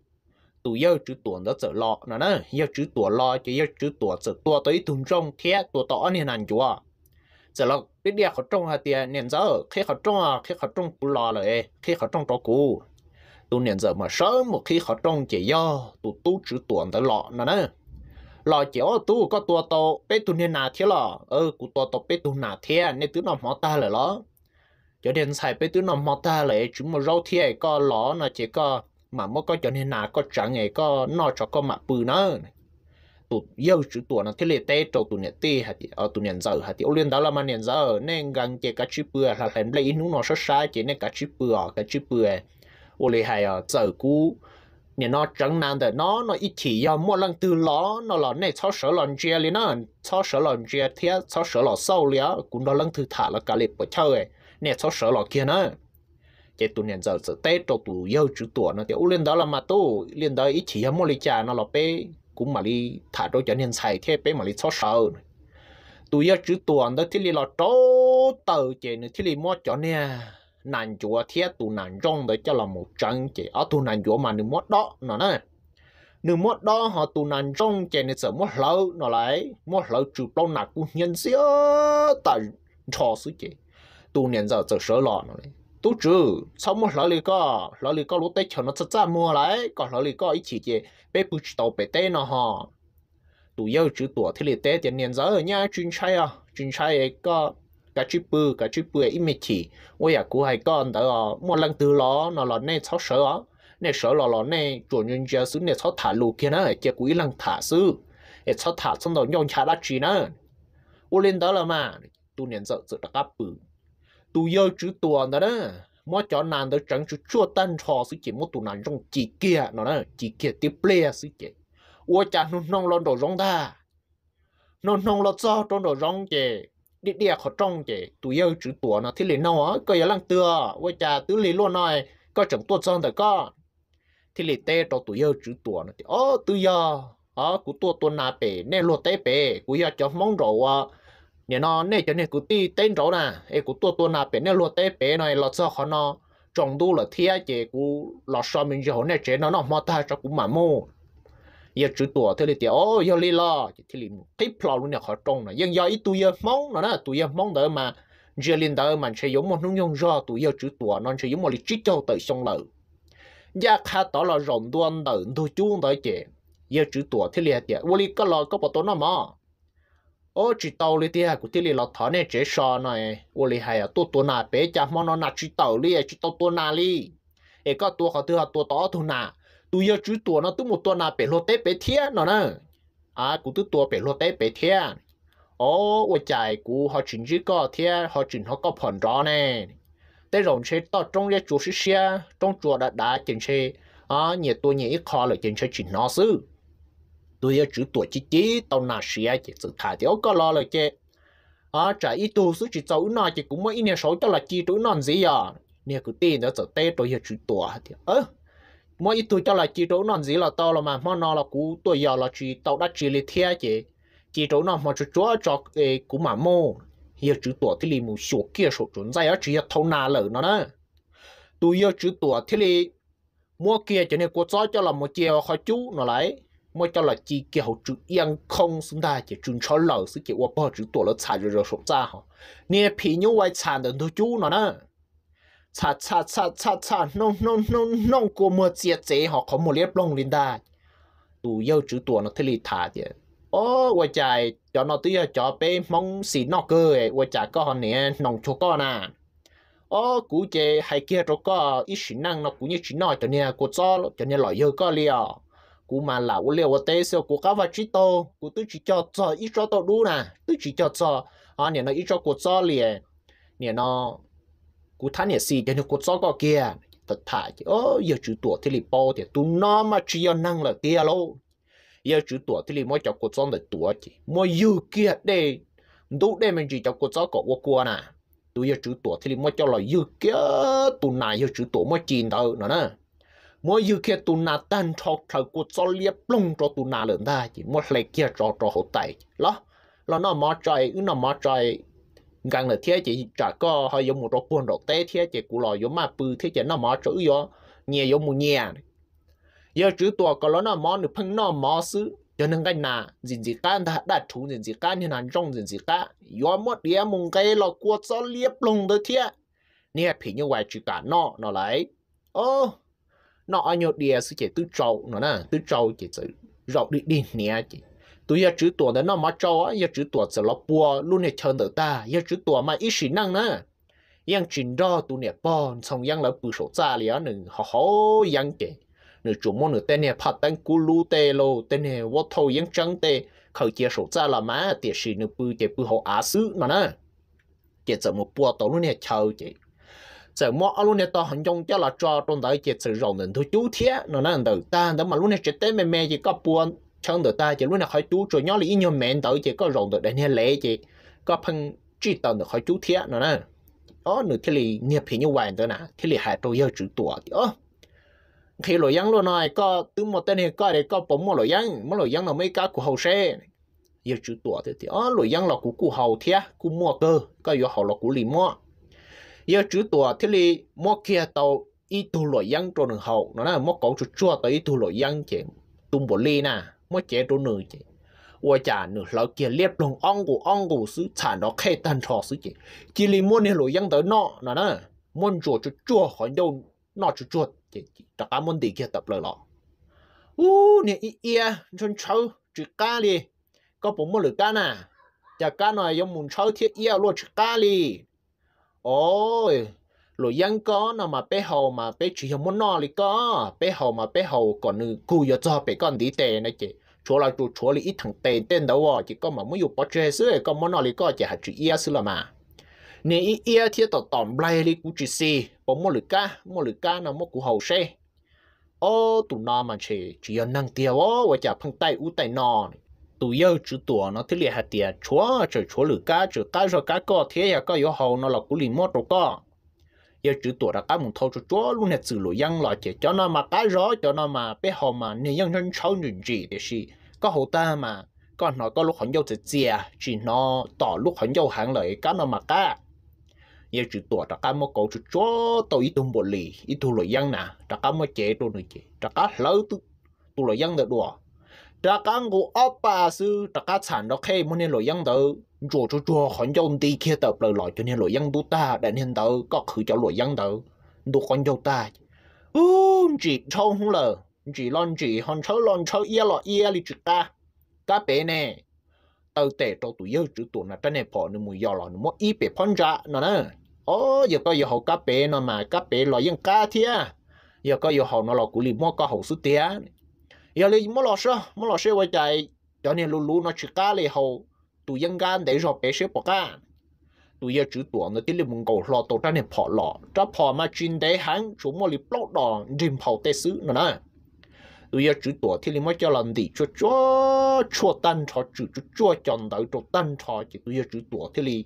Speaker 1: tụi giờ chữ tuổi nó giờ lo nó nè giờ chữ tuổi lo chỉ giờ chữ tuổi giờ tuổi tới tuần trong thế tuổi tỏ nên ăn chúa giờ là cái địa họ trông hạt tiền nền giờ khi họ trông à khi họ trông cú rồi khi họ trông đó cú tu nền giờ mà sớm một khi họ trông chỉ do tu tu chữ tuần tới lọ nè nè lọ chỉ ở tu có tua to bé tu nền nào thế lọ ừ cụ tua to bé tu nào thế nên tứ nằm mỏ ta lại lọ cho nên xài bé tứ nằm mỏ ta lại chúng mà rau thế có lọ nó chỉ có mà mới có cho nên nào có chẳng ấy có no cho có mặt bự nữa tụt yêu chữ tuổi nó thiết lệ tê trâu tụi nhà tê hạt ở ờ, tụi nhà dở hạt ô liên đó là mà nhà dở nên gần chế cá chữ bừa là làm lấy nó nó sốt sai chế nên cá chữ bừa cá chữ bừa ô liên hay ở ờ, dở cũ nhà nó chẳng nan để nó nó ít chỉ do mua lần từ ló nó là này cho sở lần chia liền nó cho sở lần chia thế cho sở lọ sâu liền cũng đó lần thứ thả là cá lệ bỏ chơi nè cho sở lọ kia nữa chế tụi nhà dở dở tê trâu tụi yêu chữ tuổi nó thì ô liên đó là mà tu liên đó ít chỉ do mua lấy trà nó là pe cũng mà đi thả đôi cho nhân xài thế bé mà đi xót sợ tôi giờ chữ tuần đó thì là trố tờ chị nữa thì mua cho nè nàng chùa thế tụi nàng rong đó cho là một trăng chị ở ờ, tụi nàng chùa mà nửa mất đó nó nè nếu mất đó họ tụi nàng rong chị nữa sợ mất lâu nó lại mất lâu chữ đâu nào cũng nhân xíu tại trò sự chị tụi nàng giờ sợ sợ lọ nó này tú trừ sau mua lỡ lì co lỡ lì co lú tê chờ nó chắc chắn mua lại còn lỡ lì co ít chỉ chỉ bé bự tàu bé tê nó ha, tú yêu chữ tuổi thì lì tê tiền niên giờ nhá chuyên trai à chuyên trai cái co cả chữ bự cái chữ bự ít mệt chỉ ôi à cú hay con đó mua lần từ ló nó lọ nè sáu sợ á nè sợ lọ lọ nè chuẩn nhân giờ xứ nè sáu thả lù kia nó chỉ cú ít lần thả xứ cái sáu thả xong rồi nhon chả đã chỉ nó u lên đó là mà tu niên giờ giờ đã cáp bự tu yêu chữ tuần nữa đó mỗi chỗ nàng tới chẳng chữ chua tan trò sự chỉ mỗi tụ nàng trong chỉ kia nó đó chỉ kia tiếp lê sự chỉ ua cha nó nong lon đồ rong ta nó nong lon cho trong đồ rong chỉ đi đi khó trong chỉ tu yêu chữ tuần nó thì liền nó á coi lăng tưa, ua cha tứ liền luôn nói có chẳng tuột xong rồi có thì liền tê cho tu yêu chữ tuần nó thì ô tu yêu à cú tuột tuần nà bể nè lột tê bể cú yêu cho mong rồi เนี่ยนอเนี่ยจะเนี่ยกูตีเต้นโจนะไอ้กูตัวตัวน่ะเป็นเนี่ยรัวเต้เป๋หน่อยเราเจอเขาเนาะจงดูเหรอเทียเจกูหลอดซอมินจะหัวเนี่ยเจเนาะเนาะมอตาจะกูหมาโม่ยจุดตัวเธอเลยเดียวโอ้ยลีล่ะที่ริมที่พลอลุเนี่ยเขาตรงนะยังยอยตัวยมองนะนะตัวยมองเดิมมาเจลินเดิมมันใช้ยมมันนุ่งยงรอตัวยจุดตัวนอนใช้ยมมันลิจิตเจ้าเตยทรงเลยยาคาต่อเราหลงดวนเดินดูจุ้งเตยเจยจุดตัวเธอเลยเดียววันนี้ก็รอก็ปตัวน้อมอ ô chỉ tàu li thì cũng thì lọt thọ nè, chế sò này ô li hay à tu tu na bé cha món nó na chỉ tàu li à, chỉ tàu tu na li ê có tu họ thứ họ tu tỏ tu na tu yêu chú tu nó tu một tu na bé lô té bé thiê nó nè à cũng tu tu bé lô té bé thiê ô ô chạy cũng họ chỉnh chỉ có thiê họ chỉnh họ có phần rõ nè tới rồng chế tao trong cái chùa xí xia trong chùa đã đã chỉnh chế à nhiều tu nhiều ít khó là chỉnh chế chỉnh nó xứ tôi yêu ờ, chữ tuổi chỉ chỉ tao nà xia chỉ sự thả thiếu có lo rồi chứ à chả ít tu số chỉ cháu nà chỉ cũng mới ít số cho là chi tuổi non gì à nè cứ tin đó sợ tê tôi yêu chữ tổ thì ơ mới ít tuổi cho là chi tuổi non gì là to là mà mà nó là cũ, tôi giờ là chỉ tàu đã chỉ lấy thea chứ chỉ tuổi non mà chú chúa cho cái cũng mà mô yêu chữ tổ thì lì một số kia số chuẩn ra chỉ yêu tàu nà lở nó đó tôi yêu chữ tổ thì lì mua kia cho nên cô cho cho là một chiều khó chú nó lấy mỗi cho là chỉ kiểu chữ yên không chúng ta chỉ chun cho lỡ sự kiểu qua bao chữ tuổi lỡ xài rồi rồi sụp ra hả nè phi như vai xài đến tôi chú nó nè xài xài xài xài xài nông nông nông nông của mưa chia chế họ không một liếp lông lên đây tụ yêu chữ tuổi nó thế lì thả chứ ô quay chạy cho nó tía cho bé mong xì nó cơ ấy quay chạy con nè nông chỗ con à ô cú chè hay kia rồi có ít năng nó cũng như chỉ nói cho nè cô cho cho nè lòi yêu có liền cú mà là u liều tê sơ cú cá vật chỉ tô cú tự chỉ cho cho ít cho tô đủ nè tự chỉ cho cho à nè nó ít cho cú cho liền nè nó cú thán nè xì cho nó cú cho có kia thật thà chứ ô giờ chữ tuổi thì lì bao thì tu nó mà chỉ có năng là kia lô giờ chữ tuổi thì lì mỗi cho cú cho được tuổi chứ mỗi yêu kia đây đủ đây mình chỉ cho cú cho có qua qua nè tu giờ chữ tuổi thì lì mỗi cho là yêu kia tu này giờ chữ tuổi mỗi chìm đâu nữa nè mỗi yêu kia tu nà tan cho thầu của cho liệp lông cho tu nà lớn ta chỉ mỗi lấy kia cho cho hậu tay lo lo nó mà trời nó mà trời gần là thế chỉ chả có hơi giống một đôi quần đôi té thế chỉ cụ lo giống mà bự thế chỉ nó mà chữ gió, nhẹ giống một nhẹ giờ chữ tua có lo nó mà được phăng nó mà xứ cho nên cái nà gì gì cái đã đã chú gì gì cái nên là trong gì gì cái, yo một đĩa mùng cái lo quật cho liệp lông tới thế nè phí như vậy chỉ cả nó nó lại ô oh nó ở nhiều địa sự chỉ tư trâu nó nè tư trâu chỉ sự rộng đi đi nè chỉ tôi giờ chữ tuổi đó nó mà trâu á giờ chữ tuổi sẽ lọc bùa luôn này chờ đợi ta giờ chữ tuổi mà ít sĩ năng nè yang trình đó tôi nè bòn xong yang là bự số cha liền nè hổ hổ yang kì nè chủ môn nè tên nè phát tên cú lú tê lô tên nè vô thâu yang trắng tê khởi chia số cha là má tiệt sĩ nè bự chỉ bự hổ á sứ nó nè chỉ sợ một bùa tổ luôn nè chờ chỉ giờ mua ở luôn này to hành trong cho là cho trong đấy chỉ sử dụng đến thứ chú thế nó là đầu ta đó mà luôn này chết tới mẹ mẹ chỉ có buồn chẳng được ta chỉ luôn này hỏi chú rồi nhớ lý ít nhiều mẹ tới chỉ có dùng được đến hay lễ chỉ có phân chỉ tận được hỏi chú thế nó nè đó nửa thế lì nghiệp thì như vậy đó nè thế lì hại tôi giờ chữ tuổi đó khi lỗi dân luôn này có từ một tên này có để có bấm một lỗi dân một lỗi dân là mấy cái của hậu xe giờ chữ tuổi thì ó lỗi dân là của của hậu thế của mua cơ có giờ hậu là của lì mua giờ chữ tuổi thế thì mua kia tàu ít thu lợi dân trôn đường hậu nó là mua cổ chú chua tới ít tu lội dân chị tung bộ ly nè mua chế trôn nửa chị ủa chả nửa lão kia liếp lòng ông của ông của sứ sản đó khai tan trò sứ chị chỉ li mua nè lợi dân tới nọ nó nè muốn chùa chú chua khỏi đâu nọ chú chua chị tất cả muốn đi kia tập lời lọ u nè ít ia chôn cháu chữ cá đi có bốn mươi lửa cá nè chả cá này giống muốn cháu thiết ia luôn chữ cá đi โอ้ยลอยยังก็นมาเป้เฮามาเป้ชีวยมนอลิก็เป้เหามาเป้าก่อนนึกูอยากจะไปก่อนดีเตนะเจชัวร์ละจูชัวร์ลยอีทังเตนเต้นเดาว่าจีก็มันไม่อยู่ปัจเจศเลยก็มนอลิก็จะหาจีเอียสละมาเนี่ยอีเอียที่ต่อตอนไบลิกูจีซีปมมลิก้ามลิก้านมกูเฮาเช่ โอ้ตุนามันเชจียนนังเตียวว่าจะพังไตอุ้ไตนอน tụ yêu chữ tụ nó thứ liệt hạt tiền chúa chữ chúa lử cá chữ cá rồi cá co thế ya có yếu hầu nó là cú lì mót rồi co yêu chữ tụ là cá mùng thâu cho chúa luôn là sự lỗi dân loại chỉ cho nó mà cá rõ cho nó mà bé hầu mà nên dân dân sáu nhân gì để gì có hậu ta mà có nó có lúc hắn yêu thì chia chỉ nó tỏ lúc hắn yêu hàng lợi cá nó mà cá yêu chữ tụ là cá mò cầu chữ chúa tàu ít tung bộ lì ít thu lỗi dân nà là cá mò chế đồ nữa chế là cá lỡ tu tu lỗi dân được đùa trả cá ngủ oppa sư trả cá sản đó khi muốn nên lỗi dân tử chùa chùa chùa khẩn dông đi kia tập lời lại cho nên lỗi dân tu ta để nên tử có khử cho lỗi dân tử tu khẩn dâu ta ừ chỉ trâu không lờ chỉ lon chỉ hòn trâu lon trâu ia lọ ia li chỉ ta ta bé nè tao tệ trâu tụi yêu chữ tụi nó trên này bỏ nó mùi giò lọ nó mua y bể phong trả nó nè ô giờ có giờ học cá bé nó mà cá bé lọ dân cá thia giờ có giờ học nó lọ củ li mua cá hậu số tiền giờ lấy mua lọ sơ mua lọ sơ quay chạy cho nên lulu nó chỉ cá lấy hậu tụi dân gan để cho bé sẽ bỏ gan tụi giờ chữ tuổi nó tiếng mông cầu lọ tổ ra nên bỏ lọ cho bỏ mà chuyên đế hắn chúng mua lấy bóc đỏ rìm hậu tê sứ nữa nè tụi giờ chữ tuổi thì lấy mua cho lần đi cho cho cho tan cho chữ cho cho chọn đầu cho tan cho chỉ tụi giờ chữ tuổi thì lấy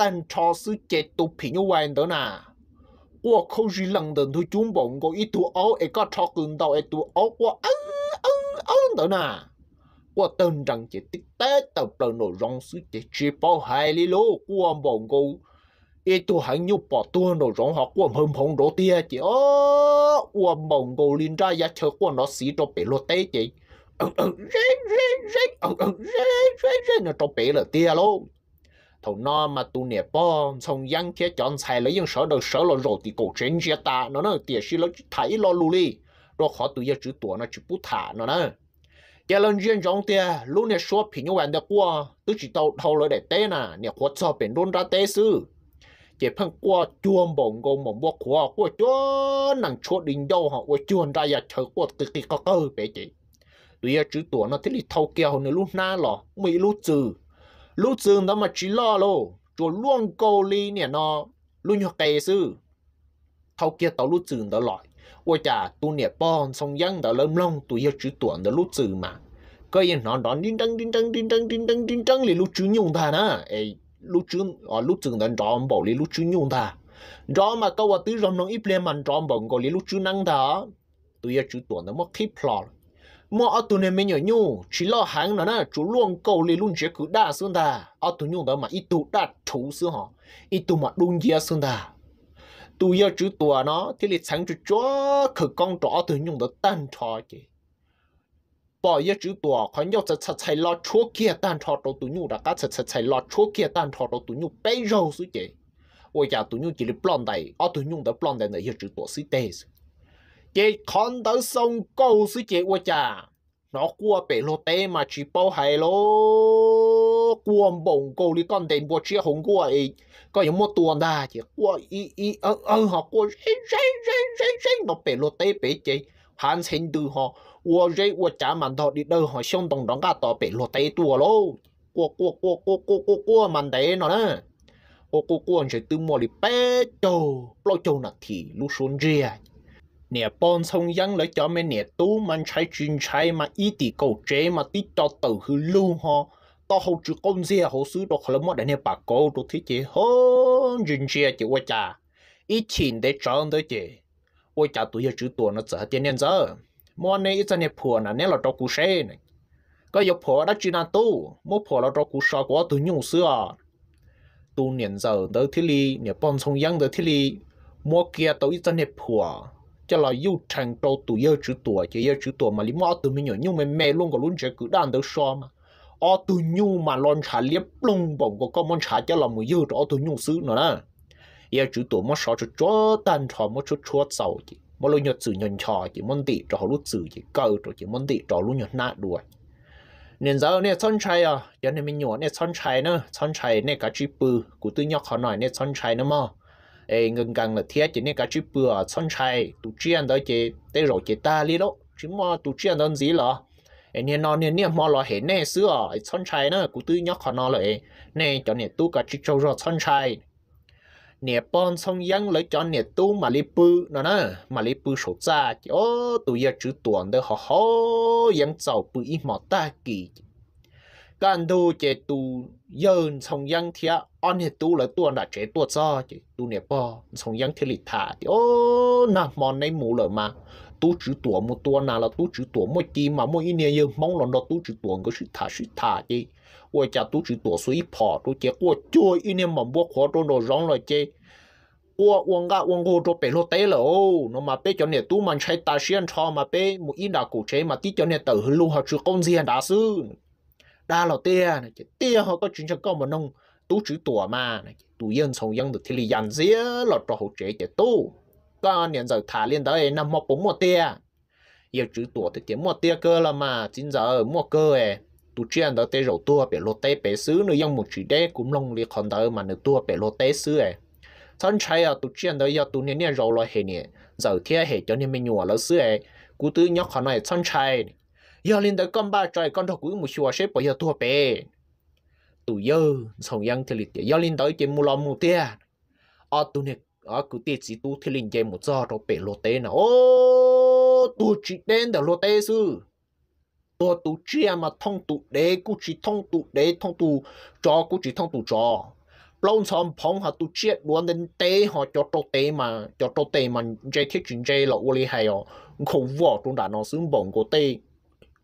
Speaker 1: tan cho sự chế tu phi như vậy đó nà qua khâu gì lần đầu tôi chúng bọn có ít tu áo ấy có cho cường đầu ấy tu áo qua ấn ấn ấn đó nà qua tên rằng chế tích tế tập đầu nổ rong sự chế chế bao hài lý lô qua bọn có ít tu hẳn như bỏ tuôn nổ rong họ qua hôm phong đó tia chế ơ qua bọn có liên ra giá chờ qua nó xí cho bể lô tế chế ừ ừ rết rết rết ừ ừ rết rết rết nó cho bể là tia lô thầu nó mà tu nè bo xong giăng thế chọn xài lấy những sở đầu sở lo rồi thì cổ trên chia ta nó nó tiền xí lo thấy lo lù li đó khó tu giờ chữ tuổi nó chữ bút thả nó nè giờ lần chuyện trong tiền lúc nè số phí như vậy được qua tôi chỉ tàu thầu lo để té nè nè khó cho bền luôn ra té sư chỉ phân qua chuông bổng gồm một bộ khóa qua chuông nặng chốt đỉnh đâu họ qua chuông ra giờ chờ qua từ kỳ có cơ bé chị tôi giờ chữ tuổi nó thích đi kia kèo nữa lúc na lọ mấy lúc trừ lúc dừng đó mà chỉ lo lô chỗ luôn câu ly nè nó luôn học cái sư thâu kia tao lúc dừng đó lại ôi chà tu nè bon song dân đó lâm long tu yêu chữ tuần đó lúc dừng mà cái yên nó đó đinh đăng đinh đăng đinh đăng đinh đăng đinh đăng lì lúc chữ nhung ta nè ấy lúc chữ ở ờ, lúc dừng đó đó bảo lì lúc chữ nhung ta đó mà câu tứ rồng nó ít lên mà đó bảo gọi lì lúc chữ năng ta tu yêu chữ tuần đó mất khiếp lọ mà ở tụ này mình nhỏ nhu chỉ lo hàng nó nè chú luôn cầu lì luôn chế cứ đa xương ta ở tụ nhu đó mà ít tụ đa chủ xưa họ ít tụ mà đun dĩa xương ta tụ giờ chú tụ nó thì lịch sáng chú chó khử con trỏ tụ nhu đó tan trò chứ bỏ giờ chú tụ còn giờ chả chả chả lo chúa kia tan trò đó tụ nhu đã cá chả chả chả lo chúa kia tan trò đó tụ nhu bây giờ suy chứ ôi giờ tụ nhu chỉ là plon đầy ở tụ nhu đó plon đầy này giờ chú tụ xí tê chị con tới xong câu sư chị qua chà nó qua bể lô tê mà chỉ bao hay lô cuồng bổng câu lý con đến bộ chia hồng qua ấy có những một tuần đà chị qua y y ơ ơ họ qua rên rên rên rên rên nó bể lô tê bể chị hắn xin từ họ qua rê qua chả màn thọ đi đâu họ xong đồng đóng cả tỏ bể lô tê tua lô qua qua qua qua qua qua qua màn tê nó nè qua qua qua chỉ từ mò đi bé châu bao châu nặng thì lúc xuống rìa nè bọn sông dân lợi cho mình nè tu mình chạy chuyên chạy mà ít tỷ cầu chế mà tí cho tàu hư lưu ho to hậu chữ công gì hậu sứ đồ khởi mất để nè bà cô đồ thiết chế hơn chuyên chế chế quá cha ít chín để chọn tới chế quá cha tuổi giờ chữ tuổi nó sợ tiền nên giờ mua này ít nè phù nè nè là cho cú xe này có giờ phù đã ăn tu mua phù là cho cú sao quá tuổi nhung xưa tu niệm giờ tới thế li nè bọn sông dân tới thế li mua kia tới ít nè phù cho là yêu thành trâu tụ yêu chữ tuổi chỉ yêu chữ tuổi mà lý mò từ mình nhỏ nhưng mà mẹ luôn có luôn chơi cứ đàn đâu so mà ở tụ nhu mà lon trả liếp lung bổng của con món trả cho là mùi yêu đó tụ nhu xứ nữa nè, yêu chữ tuổi mà sợ cho chó tan trò mà chút chua sầu chỉ mà lo nhật sự nhận trò chỉ món tị trò lúc sự chỉ cầu cho chỉ món tị cho lúc nhật nát đuổi nên giờ nè son chai à giờ này mình nhỏ nè son chai nữa son chai nè cá bự, của tôi nhóc họ nói nè son chai nữa mà ê ngừng gần là thiết chỉ nên cả chỉ bừa chân chạy tụ chuyện đó chỉ để rồi chỉ ta đi đó chỉ mà tụ chuyện đó gì là ê nên nó nên nên mà là hết nè xưa ấy chân chạy nữa cụ tư nhóc khó nó lại nè cho nè tụ cả chỉ cho rồi chân chạy nè bọn xong yang lấy cho nè tụ mà bự nè mà bự số ra ô tụ giờ chữ tuần đó họ họ yang giàu bự ít mà ta kỳ 干都这都有从阳天，俺那都了多那这多早这都那不从阳天里他的哦，那么那木了嘛，都只多么多那了，都只多么低嘛，么一年有忙了那都只多个是他是他的，我家都只多水跑，都结果就一年忙不活着了，让了这。我我个我个做白罗呆了哦，那么白叫你都蛮拆大线车嘛白，木一那古车嘛，地叫你到路还去工资还大事。đa lò tia này tia họ có chuyện cho con mà nông tú chữ tuổi mà này tú yên sông yên được thì li dàn dĩa lò trò hậu chế chế tu con nhận giờ thả liên tới năm một bốn một tia yêu chữ tuổi thì tiếng một tia cơ là mà chính giờ một cơ ấy tu chuyên đó tê rổ tua bể lô tê bể xứ nữa yên một chữ đế cũng long liệt còn đó mà nữa tua bể lô tê xứ ấy thân trai à tu chuyên đó yêu tu nè nè rổ lo hệ nè giờ thiệt hệ cho nên mình nhua lỡ xứ ấy cú tư nhóc họ này thân trai giờ lên tới con ba trời con thọ quý một chùa xếp bỏ giờ thua bé tụ giờ sòng yang thì lịch giờ lên tới chỉ mua lòng mua tia ờ, ở tụ này ở ờ, cứ tiết gì tu thì lên chỉ một giờ rồi bé lô tê nào ô tụ chỉ đen đó lô tê sư tụ tụ chỉ à mà thông tụ đế cứ chỉ thông tụ đế thông tụ cho cứ chỉ thông tụ cho lâu xong phong họ tụ chết luôn đến tê họ cho trâu tê mà cho trâu tê mà chơi thiết chuyện chơi là lý hay à. không vợ trong đã nó xứng bổng của tê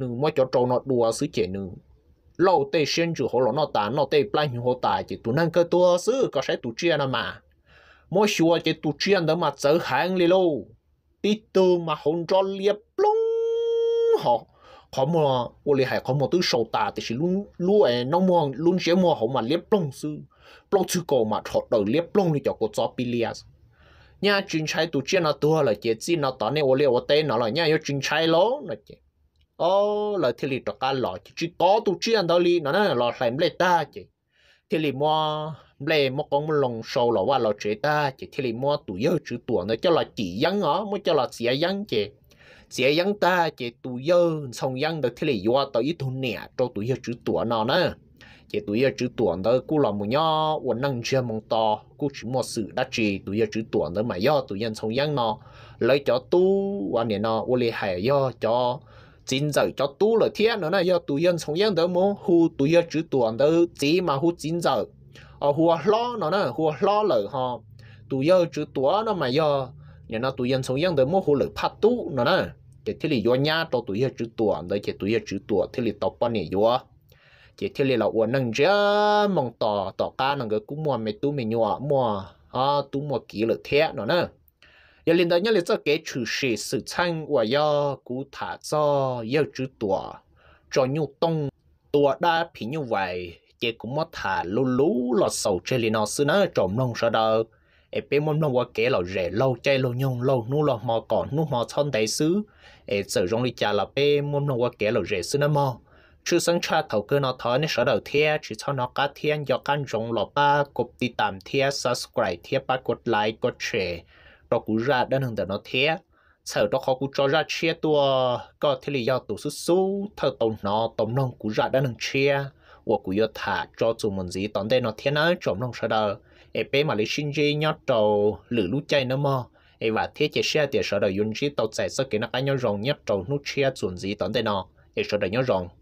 Speaker 1: nương mới trâu nó đùa xứ chế nương lâu tê xuyên chủ hồ lô nó tả nó tê plan hồ tả chỉ tụ năng cơ tua xứ có sẽ tụ chia mà mỗi xua chỉ tụ chia đó mà chở hàng li lô tí tư mà hôn cho liệp lông họ họ mua ô li hay họ mua từ sầu tả thì chỉ luôn luôn ấy nó mua luôn chế mua họ mà liệp lông xứ lông chứ cổ mà họ đầu liệp lông thì cho cô cho pilias nha chuyên trái tụ chia nó tua là chỉ chỉ nó tỏ li ô tê nó là nha yêu chuyên trái lố là chỉ có lời thì lì cho cá lọ chỉ có tu chi ăn đâu lì nó nó lọ lại mệt ta chỉ thì lì mua mệt mua con mua lồng sâu lọ qua lọ chế ta chỉ thì lì mua tu yêu chữ tuổi nó cho là chỉ dân ó mua cho là xía dân chỉ xía dân ta chỉ tu yêu xong dân được thì lì qua tới ít thôn nè cho tu yêu chữ tuổi nó nè chỉ tuổi yêu chữ tuần đó cú làm một nhá quần năng chưa mong to cú chỉ một sự đã chỉ tuổi yêu chữ tuần đó mà yêu tuổi nhân sống dân nó lấy cho tu và nè nó quan hệ hay do cho chính giờ cho tu là thiên nữa này giờ tu yên sống yên đó mô hu tu yên chữ tuần đó chỉ mà hu chính giờ ở hu lo nó nè hu lo lợ ha tu yên chữ tuần nó mà giờ nhà nó tu yên sống yên đó mô hu lợ phát tu nó nè chỉ thế là do nhà cho tu yên chữ tuần đó chỉ tu yên chữ tuần thế là tập bao nhiêu chỉ thế là uốn nâng chưa mong tỏ tỏ ca nâng cái cũng mua mẹ tu mẹ nhọ mua à tu mua kỹ lợ thiên nó nè giờ lên đó nhớ là cho cái chủ sĩ sự chăng và do cú thả cho yêu chữ tòa cho nhu tông tòa đa phí như vậy chế cũng mất thả lú lú lọ sầu chơi lên nó xưa nó trộm nông sợ đâu ê nông qua kế là rẻ lâu chơi lâu nhung lâu nu lọ mò còn nu mò thân đại sứ ê nông qua kế là rẻ xưa nó mò chứ sáng cha thầu cơ nó thở nên sợ đầu thia chỉ sau nó cá thiên do căn rong lọ ba cục đi tạm thia subscribe thia ba cột like cột share đó cũng ra đơn hàng nó thế sợ đó khó cũng cho ra chia tua có thể là do tổ số số thợ tổ nó tổng nông cũng ra đơn hàng chia và cũng do thả cho chúng mình gì tổng đây nó thế nữa, trộm nông sợ đời em bé mà lấy sinh dây nhớ trầu lử lú chay nó mò em và thế chỉ xe thì sợ đời dùng gì tàu chạy sợ cái nó cái nhau rồng nhớ trầu nút chia chuẩn gì tổng đây nó em sợ đời nhau rồng